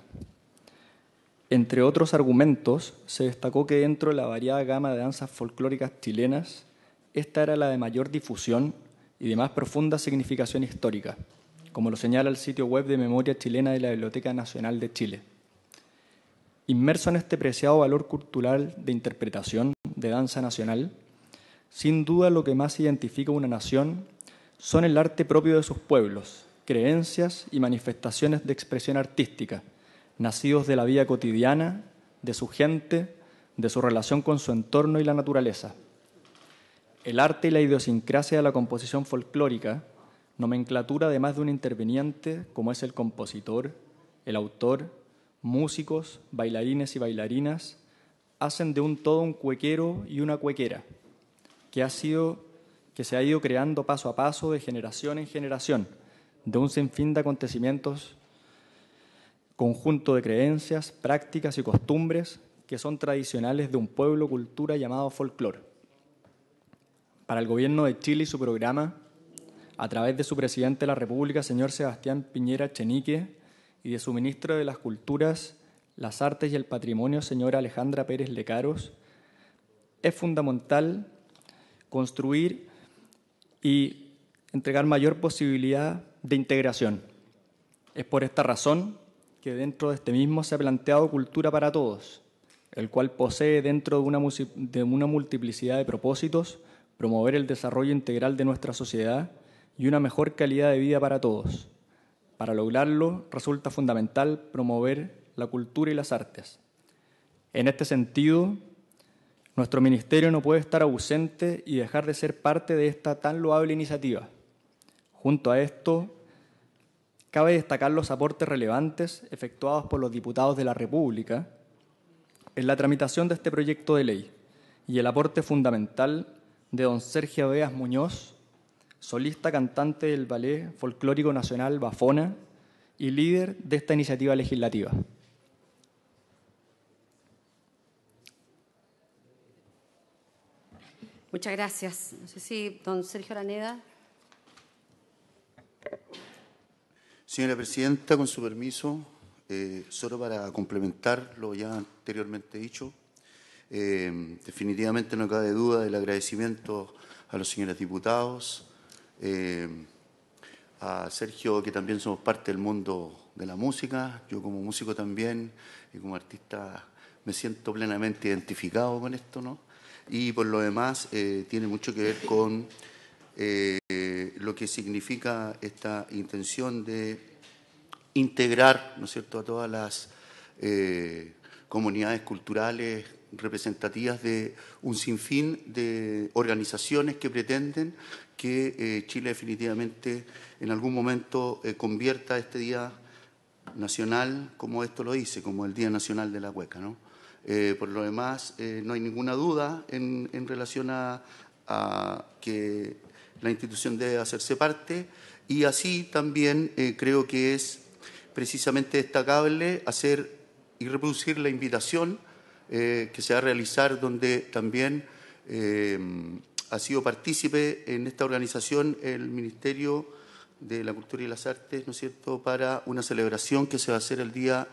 Speaker 8: Entre otros argumentos, se destacó que dentro de la variada gama de danzas folclóricas chilenas, esta era la de mayor difusión y de más profunda significación histórica, como lo señala el sitio web de Memoria Chilena de la Biblioteca Nacional de Chile. Inmerso en este preciado valor cultural de interpretación de danza nacional, sin duda lo que más identifica una nación son el arte propio de sus pueblos, creencias y manifestaciones de expresión artística, nacidos de la vida cotidiana, de su gente, de su relación con su entorno y la naturaleza. El arte y la idiosincrasia de la composición folclórica, nomenclatura además de un interveniente como es el compositor, el autor, músicos, bailarines y bailarinas hacen de un todo un cuequero y una cuequera, que, ha sido, que se ha ido creando paso a paso de generación en generación, de un sinfín de acontecimientos, conjunto de creencias, prácticas y costumbres que son tradicionales de un pueblo cultura llamado folclore. Para el gobierno de Chile y su programa, a través de su presidente de la República, señor Sebastián Piñera Chenique, y de su ministro de las Culturas, las Artes y el Patrimonio, señora Alejandra Pérez Lecaros, es fundamental construir y entregar mayor posibilidad de integración. Es por esta razón que dentro de este mismo se ha planteado Cultura para Todos, el cual posee dentro de una multiplicidad de propósitos promover el desarrollo integral de nuestra sociedad y una mejor calidad de vida para todos. Para lograrlo resulta fundamental promover la cultura y las artes. En este sentido, nuestro ministerio no puede estar ausente y dejar de ser parte de esta tan loable iniciativa. Junto a esto, cabe destacar los aportes relevantes efectuados por los diputados de la República en la tramitación de este proyecto de ley y el aporte fundamental de don Sergio Beas Muñoz, solista cantante del Ballet Folclórico Nacional Bafona y líder de esta iniciativa legislativa.
Speaker 1: Muchas gracias. No sé si don Sergio Araneda.
Speaker 9: Señora Presidenta, con su permiso, eh, solo para complementar lo ya anteriormente dicho, eh, definitivamente no cabe duda del agradecimiento a los señores diputados, eh, a Sergio, que también somos parte del mundo de la música. Yo como músico también y como artista me siento plenamente identificado con esto, ¿no? Y por lo demás eh, tiene mucho que ver con eh, lo que significa esta intención de integrar, ¿no es cierto?, a todas las comunidades culturales representativas de un sinfín de organizaciones que pretenden que eh, Chile definitivamente en algún momento eh, convierta este Día Nacional, como esto lo dice, como el Día Nacional de la Hueca. ¿no? Eh, por lo demás, no hay ninguna duda en, relación a, a, que la institución debe hacerse parte y así también creo que es precisamente destacable hacer y reproducir la invitación eh, que se va a realizar, donde también eh, ha sido partícipe en esta organización el Ministerio de la Cultura y las Artes, ¿no es cierto?, para una celebración que se va a hacer el día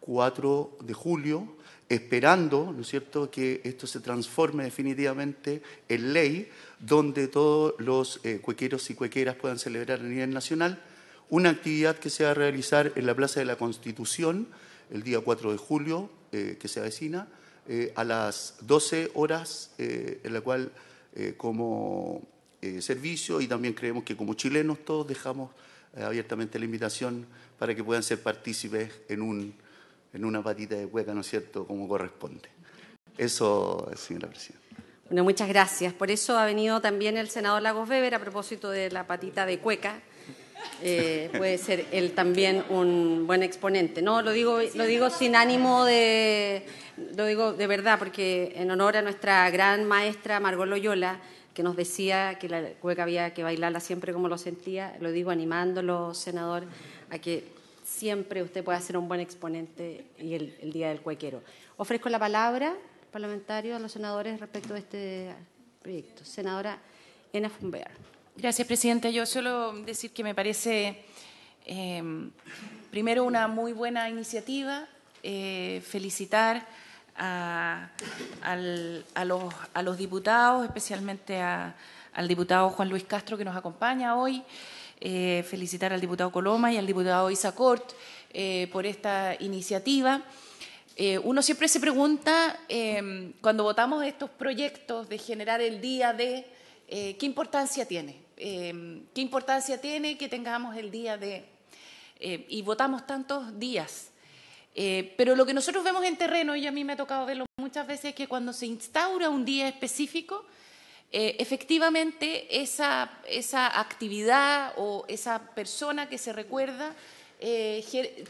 Speaker 9: 4 de julio, esperando, ¿no es cierto?, que esto se transforme definitivamente en ley, donde todos los eh, cuequeros y cuequeras puedan celebrar a nivel nacional una actividad que se va a realizar en la Plaza de la Constitución, el día 4 de julio, eh, que se avecina, eh, a las 12 horas, eh, en la cual como servicio y también creemos que como chilenos todos dejamos abiertamente la invitación para que puedan ser partícipes en, un, en una patita de cueca, ¿no es cierto?, como corresponde. Eso, señora presidenta.
Speaker 1: Bueno, muchas gracias. Por eso ha venido también el senador Lagos Weber a propósito de la patita de cueca, eh, puede ser él también un buen exponente. No, lo digo, lo digo sin ánimo de, lo digo de verdad, porque en honor a nuestra gran maestra Margot Loyola, que nos decía que la cueca había que bailarla siempre como lo sentía, lo digo animándolo, senador, a que siempre usted pueda ser un buen exponente y el, Día del Cuequero. Ofrezco la palabra, parlamentario, a los senadores respecto de este proyecto.
Speaker 3: Senadora Ena Fumber. Gracias, Presidenta. Yo suelo decir que me parece, em, primero, una muy buena iniciativa, eh, felicitar a, los, diputados, especialmente al diputado Juan Luis Castro que nos acompaña hoy, eh, felicitar al diputado Coloma y al diputado Isacort eh, por esta iniciativa. uno siempre se pregunta, em, cuando votamos estos proyectos de generar el día de, ¿qué importancia tiene? Em, qué importancia tiene que tengamos el día de... Em, y votamos tantos días. Eh, pero lo que nosotros vemos en terreno, y a mí me ha tocado verlo muchas veces, es que cuando se instaura un día específico, eh, efectivamente esa, esa actividad o esa persona que se recuerda eh,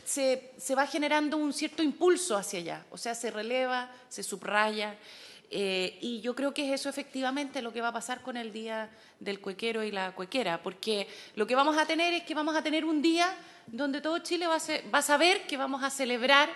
Speaker 3: se, se, va generando un cierto impulso hacia allá, o sea, se releva, se subraya. Eh, y yo creo que es eso efectivamente lo que va a pasar con el día del cuequero y la cuequera, porque lo que vamos a tener es que vamos a tener un día donde todo Chile va a, saber que vamos a celebrar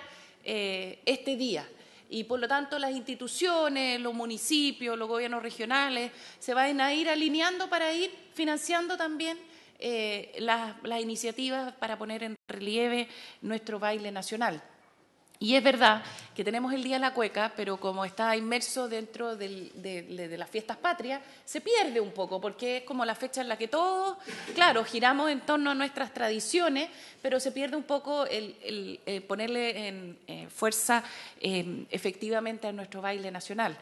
Speaker 3: eh, este día. Y por lo tanto las instituciones, los municipios, los gobiernos regionales se van a ir alineando para ir financiando también eh, las iniciativas para poner en relieve nuestro baile nacional. Y es verdad que tenemos el Día de la Cueca, pero como está inmerso dentro de, las fiestas patrias, se pierde un poco, porque es como la fecha en la que todos, claro, giramos en torno a nuestras tradiciones, pero se pierde un poco el, eh, ponerle en, eh, fuerza eh, efectivamente a nuestro baile nacional.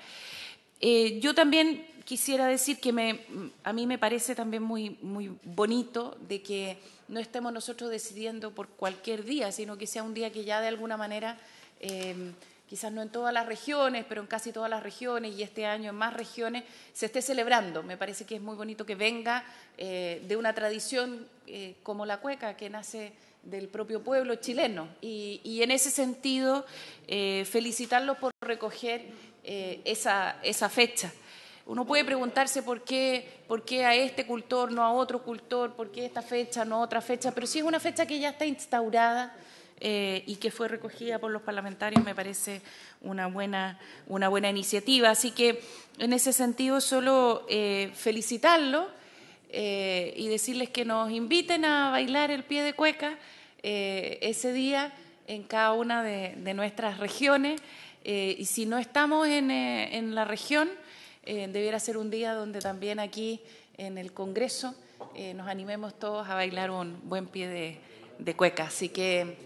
Speaker 3: yo también quisiera decir que me, a mí me parece también muy, muy bonito de que no estemos nosotros decidiendo por cualquier día, sino que sea un día que ya de alguna manera, em, quizás no en todas las regiones, pero en casi todas las regiones y este año en más regiones, se esté celebrando. Me parece que es muy bonito que venga eh, de una tradición eh, como la cueca, que nace del propio pueblo chileno. Y, en ese sentido, eh, felicitarlos por recoger esa fecha. Uno puede preguntarse por qué, por qué a este cultor, no a otro cultor, por qué esta fecha, no otra fecha, pero si es una fecha que ya está instaurada eh, y que fue recogida por los parlamentarios, me parece una buena, una buena iniciativa. Así que en ese sentido, solo eh, felicitarlo eh, y decirles que nos inviten a bailar el pie de cueca eh, ese día en cada una de, de nuestras regiones. y si no estamos en la región, eh, debiera ser un día donde también aquí en el Congreso eh, nos animemos todos a bailar un buen pie de, cueca. Así que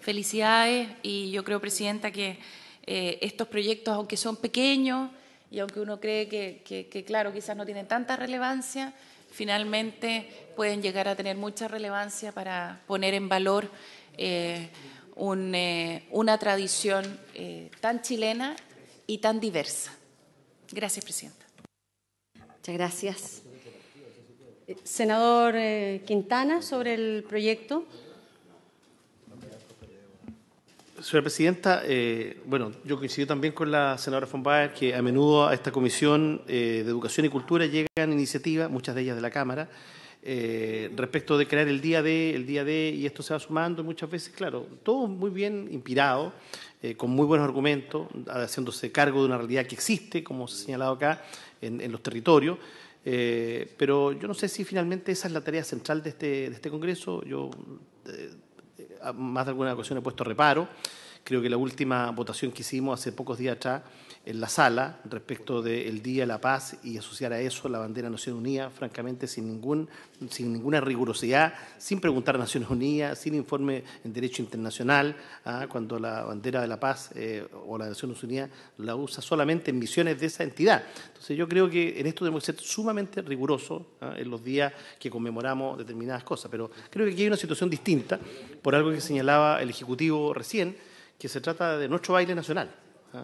Speaker 3: felicidades y yo creo, Presidenta, que eh, estos proyectos, aunque son pequeños y aunque uno cree que, claro, quizás no tienen tanta relevancia, finalmente pueden llegar a tener mucha relevancia para poner en valor una tradición tan chilena y tan diversa. Gracias, Presidenta.
Speaker 1: Muchas gracias. Eh, senador eh, Quintana, sobre el proyecto.
Speaker 4: Señora Presidenta, eh, bueno, yo coincido también con la senadora von que a menudo a esta Comisión de Educación y Cultura llegan iniciativas, muchas de ellas de la Cámara, eh, respecto de crear el día de, el día D, y esto se va sumando muchas veces, claro, todo muy bien inspirado, eh, con muy buenos argumentos, haciéndose cargo de una realidad que existe, como se ha señalado acá, en, los territorios. Eh, pero yo no sé si finalmente esa es la tarea central de este, de este Congreso. Yo más de alguna ocasión he puesto reparo. Creo que la última votación que hicimos hace pocos días atrás en la sala respecto del Día de la Paz y asociar a eso la bandera de Naciones Unidas, francamente sin, ningún, sin ninguna rigurosidad, sin preguntar a Naciones Unidas, sin informe en derecho internacional, ¿ah? cuando la bandera de la paz eh, o la Naciones Unidas la usa solamente en misiones de esa entidad. Entonces yo creo que en esto debemos ser sumamente rigurosos ¿ah? en los días que conmemoramos determinadas cosas, pero creo que aquí hay una situación distinta por algo que señalaba el Ejecutivo recién, que se trata de nuestro baile nacional.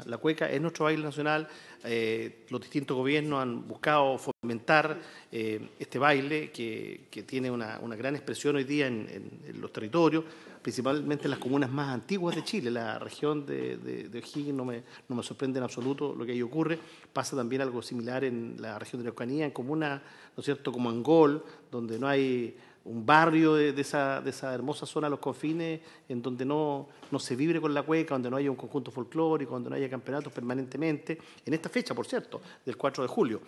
Speaker 4: La cueca es nuestro baile nacional. Eh, los distintos gobiernos han buscado fomentar eh, este baile que, tiene una, gran expresión hoy día en, los territorios, principalmente en las comunas más antiguas de Chile. La región de, de, O'Higgins no me, sorprende en absoluto lo que ahí ocurre. Pasa también algo similar en la región de Eucanía, en comunas, ¿no es cierto?, como Angol, donde no hay un barrio de, esa, hermosa zona los confines, en donde no, se vibre con la cueca, donde no haya un conjunto folclórico, donde no haya campeonatos permanentemente, en esta fecha, por cierto, del 4 de julio.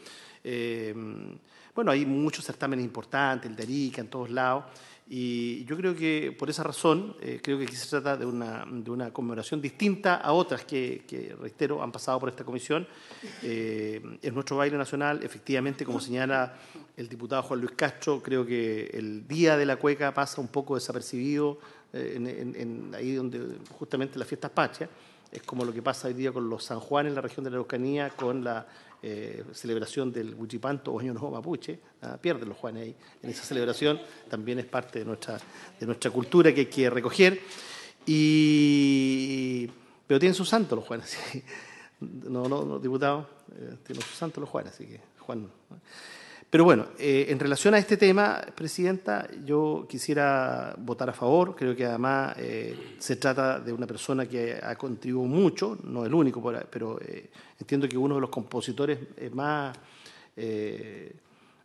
Speaker 4: Eh, bueno, hay muchos certámenes importantes, el de Arica, en todos lados, y yo creo que por esa razón, eh, creo que aquí se trata de una, conmemoración distinta a otras que, reitero, han pasado por esta comisión. Eh, es nuestro baile nacional, efectivamente, como señala el diputado Juan Luis Castro, creo que el día de la cueca pasa un poco desapercibido eh, ahí donde justamente la fiestas pacha, Es como lo que pasa hoy día con los San Juan en la región de la Araucanía, con la eh, celebración del Huichipanto o Nuevo Mapuche, ah, pierden los Juanes ahí en esa celebración, también es parte de nuestra, de nuestra cultura que hay que recoger. Y, pero tienen sus santos los Juanes, [LAUGHS] no, no, diputado, eh, tienen su santo los Juanes, así que Juan. Pero bueno, eh, en relación a este tema, Presidenta, yo quisiera votar a favor. Creo que además eh, se trata de una persona que ha contribuido mucho, no el único, pero eh, entiendo que uno de los compositores más,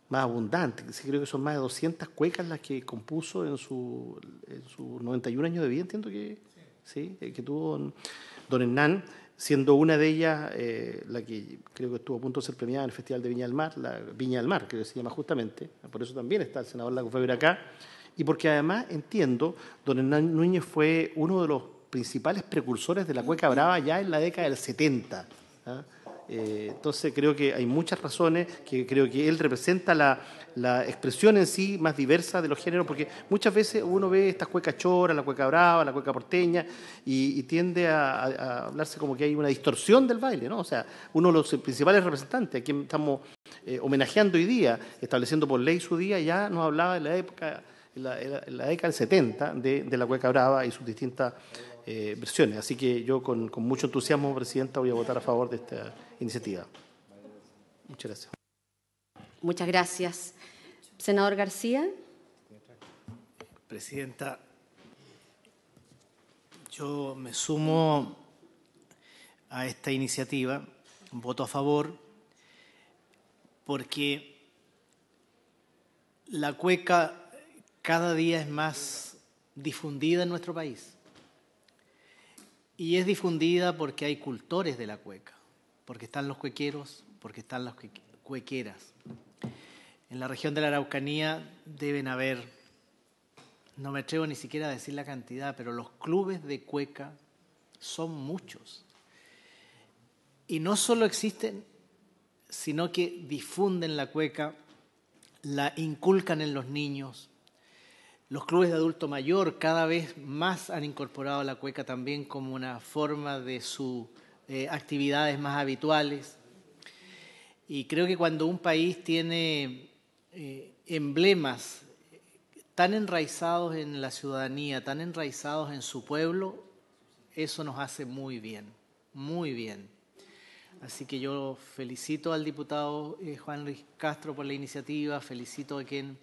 Speaker 4: más abundantes. Creo que son más de 200 cuecas las que compuso en sus en su 91 años de vida, entiendo que, sí. que tuvo don Hernán siendo una de ellas eh, la que creo que estuvo a punto de ser premiada en el Festival de Viña del Mar, la Viña del Mar, que se llama justamente, por eso también está el senador Lago Faber acá, y porque además entiendo, don Hernán Núñez fue uno de los principales precursores de la cueca brava ya en la década del 70. Eh, entonces creo que hay muchas razones, que creo que él representa la, expresión en sí más diversa de los géneros, porque muchas veces uno ve esta cueca chora la cueca brava, la cueca porteña, y, tiende a, hablarse como que hay una distorsión del baile, ¿no? O sea, uno de los principales representantes a quien estamos eh, homenajeando hoy día, estableciendo por ley su día, ya nos hablaba en la época... En la, década del 70 de la cueca brava y sus distintas eh, versiones. Así que yo con, con, mucho entusiasmo, Presidenta, voy a votar a favor de esta iniciativa. Muchas gracias.
Speaker 1: Muchas gracias. Senador García.
Speaker 4: Presidenta,
Speaker 5: yo me sumo a esta iniciativa, voto a favor, porque la cueca cada día es más difundida en nuestro país. Y es difundida porque hay cultores de la cueca, porque están los cuequeros, porque están las cuequeras. En la región de la Araucanía deben haber, no me atrevo ni siquiera a decir la cantidad, pero los clubes de cueca son muchos. Y no solo existen, sino que difunden la cueca, la inculcan en los niños, los clubes de adulto mayor cada vez más han incorporado la cueca también como una forma de sus eh, actividades más habituales. Y creo que cuando un país tiene eh, emblemas tan enraizados en la ciudadanía, tan enraizados en su pueblo, eso nos hace muy bien, muy bien. Así que yo felicito al diputado eh, Juan Luis Castro por la iniciativa, felicito a quien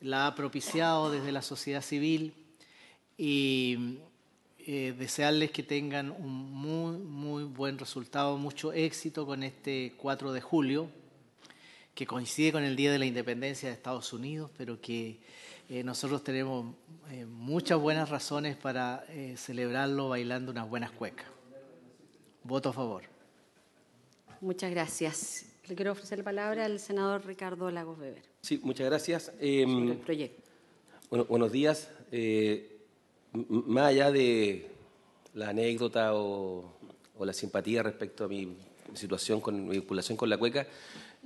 Speaker 5: la ha propiciado desde la sociedad civil y eh, desearles que tengan un muy, muy buen resultado, mucho éxito con este 4 de julio, que coincide con el Día de la Independencia de Estados Unidos, pero que eh, nosotros tenemos eh, muchas buenas razones para celebrarlo bailando unas buenas cuecas. Voto a favor.
Speaker 1: Muchas gracias. Le quiero ofrecer la palabra al senador Ricardo Lagos Weber.
Speaker 10: Sí, muchas gracias. Em, buenos días. Eh, más allá de la anécdota o, la simpatía respecto a mi situación con mi vinculación con la cueca,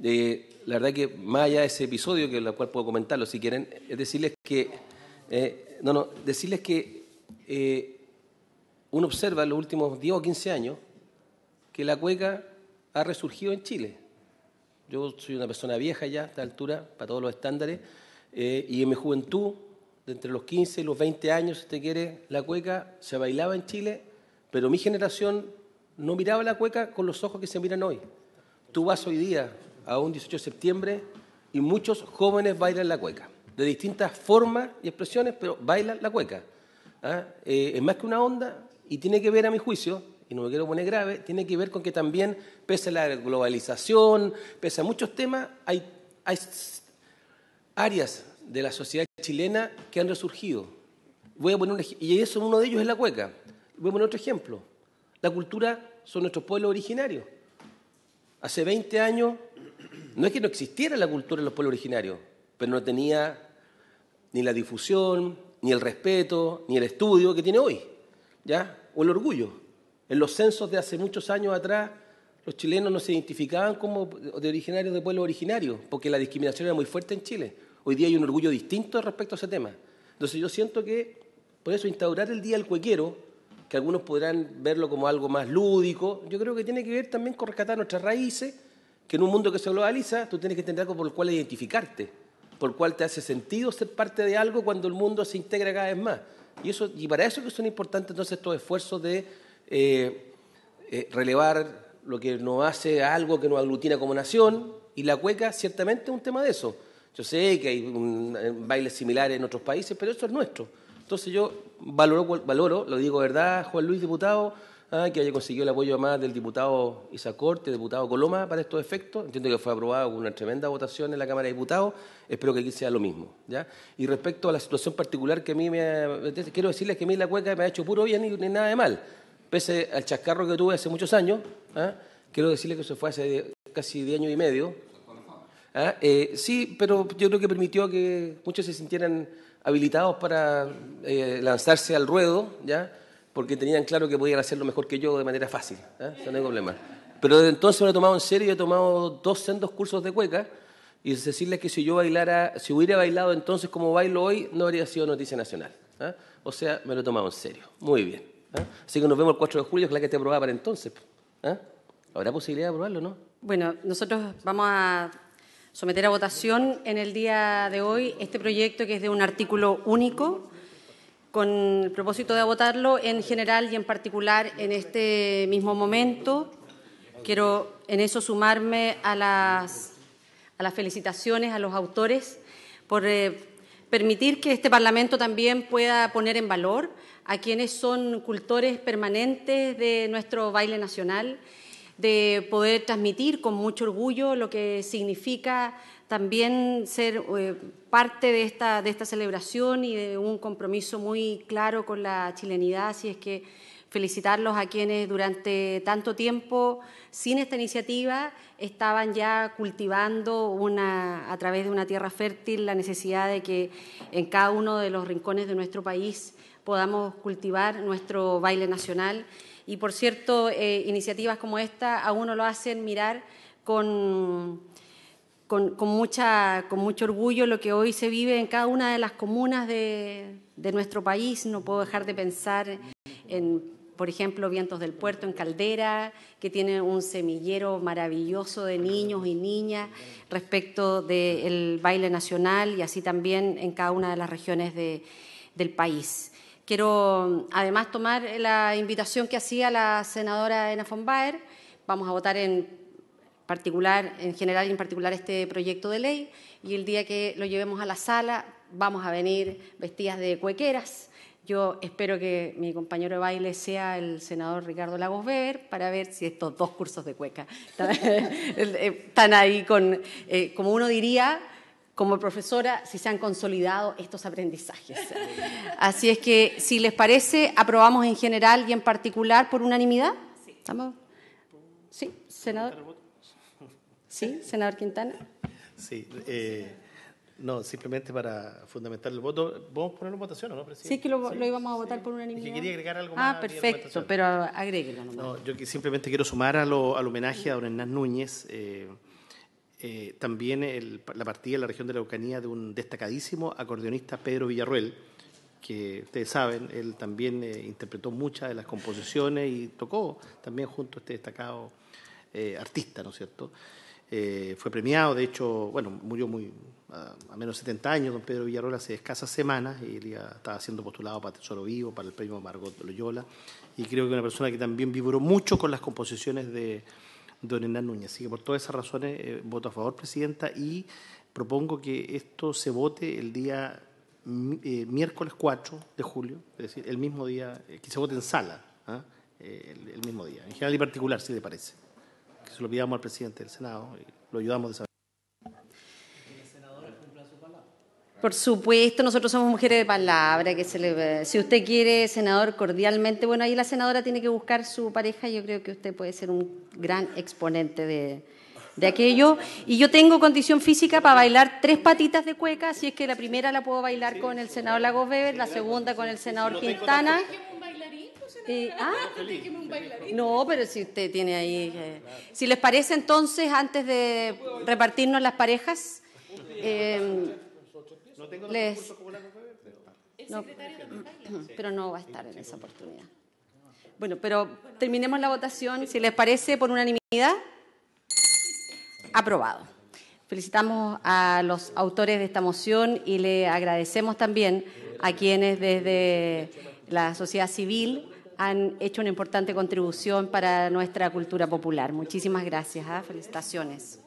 Speaker 10: eh, la verdad que más allá de ese episodio, que el cual puedo comentarlo si quieren, es decirles que eh, no, no, decirles que uno observa en los últimos 10 o 15 años que la cueca ha resurgido en Chile. Yo soy una persona vieja ya, de altura, para todos los estándares, eh, y en mi juventud, de entre los 15 y los 20 años, si te quiere, la cueca se bailaba en Chile, pero mi generación no miraba la cueca con los ojos que se miran hoy. Tú vas hoy día a un 18 de septiembre y muchos jóvenes bailan la cueca, de distintas formas y expresiones, pero bailan la cueca. ¿ah? Eh, es más que una onda y tiene que ver, a mi juicio, y no me quiero poner grave, tiene que ver con que también, pese a la globalización, pese a muchos temas, hay, áreas de la sociedad chilena que han resurgido. Voy a poner y eso uno de ellos es la cueca. Voy a poner otro ejemplo. La cultura son nuestros pueblos originarios. Hace 20 años no es que no existiera la cultura de los pueblos originarios, pero no tenía ni la difusión, ni el respeto, ni el estudio que tiene hoy, ¿ya? O el orgullo. En los censos de hace muchos años atrás, los chilenos no se identificaban como de originarios de pueblos originarios, porque la discriminación era muy fuerte en Chile. Hoy día hay un orgullo distinto respecto a ese tema. Entonces yo siento que, por eso, instaurar el Día del Cuequero, que algunos podrán verlo como algo más lúdico, yo creo que tiene que ver también con rescatar nuestras raíces, que en un mundo que se globaliza, tú tienes que tener algo por el cual identificarte, por el cual te hace sentido ser parte de algo cuando el mundo se integra cada vez más. Y, eso, y para eso que son importantes entonces estos esfuerzos de eh, eh, relevar lo que nos hace algo que nos aglutina como nación, y la cueca ciertamente es un tema de eso. Yo sé que hay bailes similares en otros países, pero eso es nuestro. Entonces yo valoro, valoro lo digo verdad, Juan Luis, diputado, ah, que haya conseguido el apoyo más del diputado Isacorte, diputado Coloma, para estos efectos. Entiendo que fue aprobado con una tremenda votación en la Cámara de Diputados. Espero que aquí sea lo mismo. ¿ya? Y respecto a la situación particular que a mí me... Quiero decirles que a mí la cueca me ha hecho puro bien y ni nada de mal pese al chascarro que tuve hace muchos años, ¿ah? quiero decirle que eso fue hace casi 10 años y medio. ¿ah? Eh, sí, pero yo creo que permitió que muchos se sintieran habilitados para eh, lanzarse al ruedo, ¿ya? porque tenían claro que podían hacerlo mejor que yo de manera fácil, ¿ah? no hay problema. Pero desde entonces me lo he tomado en serio y he tomado dos cursos de cueca. Y decirles que si yo bailara, si hubiera bailado entonces como bailo hoy, no habría sido noticia nacional. O sea, me lo he tomado en serio. Muy bien. ¿Ah? Así que nos vemos el 4 de julio, que es la que te aprobaba para entonces. ¿Ah? ¿Habrá posibilidad de aprobarlo no?
Speaker 1: Bueno, nosotros vamos a someter a votación en el día de hoy este proyecto que es de un artículo único con el propósito de votarlo en general y en particular en este mismo momento. Quiero en eso sumarme a las, felicitaciones a los autores por eh, permitir que este Parlamento también pueda poner en valor a quienes son cultores permanentes de nuestro baile nacional, de poder transmitir con mucho orgullo lo que significa también ser eh, parte de esta, de esta celebración y de un compromiso muy claro con la chilenidad, así es que felicitarlos a quienes durante tanto tiempo, sin esta iniciativa, estaban ya cultivando una, a través de una tierra fértil la necesidad de que en cada uno de los rincones de nuestro país podamos cultivar nuestro baile nacional. Y por cierto, eh, iniciativas como esta a uno lo hacen mirar con, con, mucha, con mucho orgullo lo que hoy se vive en cada una de las comunas de, nuestro país. No puedo dejar de pensar en por ejemplo, Vientos del Puerto en Caldera, que tiene un semillero maravilloso de niños y niñas respecto del baile nacional y así también en cada una de las regiones del país. Quiero además tomar la invitación que hacía la senadora Ena von Vamos a votar en particular, en general y en particular este proyecto de ley. Y el día que lo llevemos a la sala, vamos a venir vestidas de cuequeras. Yo espero que mi compañero de baile sea el senador Ricardo Lagos Weber para ver si estos dos cursos de cueca [LAUGHS] están ahí con, eh, como uno diría, como profesora si se han consolidado estos aprendizajes. [LAUGHS] Así es que, si les parece, aprobamos en general y en particular por unanimidad. Sí. ¿Estamos? ¿Sí, senador? [LAUGHS] ¿Sí, senador Quintana?
Speaker 4: Sí. Eh, no, simplemente para fundamentar el voto. ¿Vamos a ponerlo en votación o no, presidente? Sí, que lo,
Speaker 1: íbamos a votar por unanimidad. que quería agregar algo ah, más. Ah, perfecto, pero agréguelo.
Speaker 4: No, yo simplemente quiero sumar al homenaje a don Hernán Núñez. Eh, eh, también la partida en la región de la Eucanía de un destacadísimo acordeonista, Pedro Villarruel, que ustedes saben, él también eh, interpretó muchas de las composiciones y tocó también junto a este destacado eh, artista, ¿no es cierto? fue premiado, de hecho, bueno, murió muy a, menos de 70 años, don Pedro Villarruel, hace escasas semanas, y él ya estaba siendo postulado para Tesoro Vivo, para el premio Margot Loyola, y creo que una persona que también vibró mucho con las composiciones de, don Hernán Núñez. Así que por todas esas razones eh, voto a favor, Presidenta, y propongo que esto se vote el día eh, miércoles 4 de julio, es decir, el mismo día, eh, que se vote en sala, ¿ah? el, mismo día, en general y particular, si le parece. Que se lo pidamos al presidente del Senado, y lo ayudamos de esa
Speaker 1: Por supuesto, nosotros somos mujeres de palabra, que se le, si usted quiere, senador, cordialmente, bueno, ahí la senadora tiene que buscar su pareja, yo creo que usted puede ser un gran exponente de, aquello. Y yo tengo condición física para bailar tres patitas de cueca, así es que la primera la puedo bailar con el senador Lagos Beber, la segunda con el senador Quintana. Ah, no, pero si usted tiene ahí... Eh, si les parece entonces, antes de repartirnos las parejas, eh, tengo les... como la [CLEARS THROAT] Pero no va a estar en esa oportunidad. Bueno, pero terminemos la votación, si les parece, por unanimidad. Aprobado. Felicitamos a los autores de esta moción y le agradecemos también a quienes desde la sociedad civil han hecho una importante contribución para nuestra cultura popular. Muchísimas gracias. ¿ah? Felicitaciones.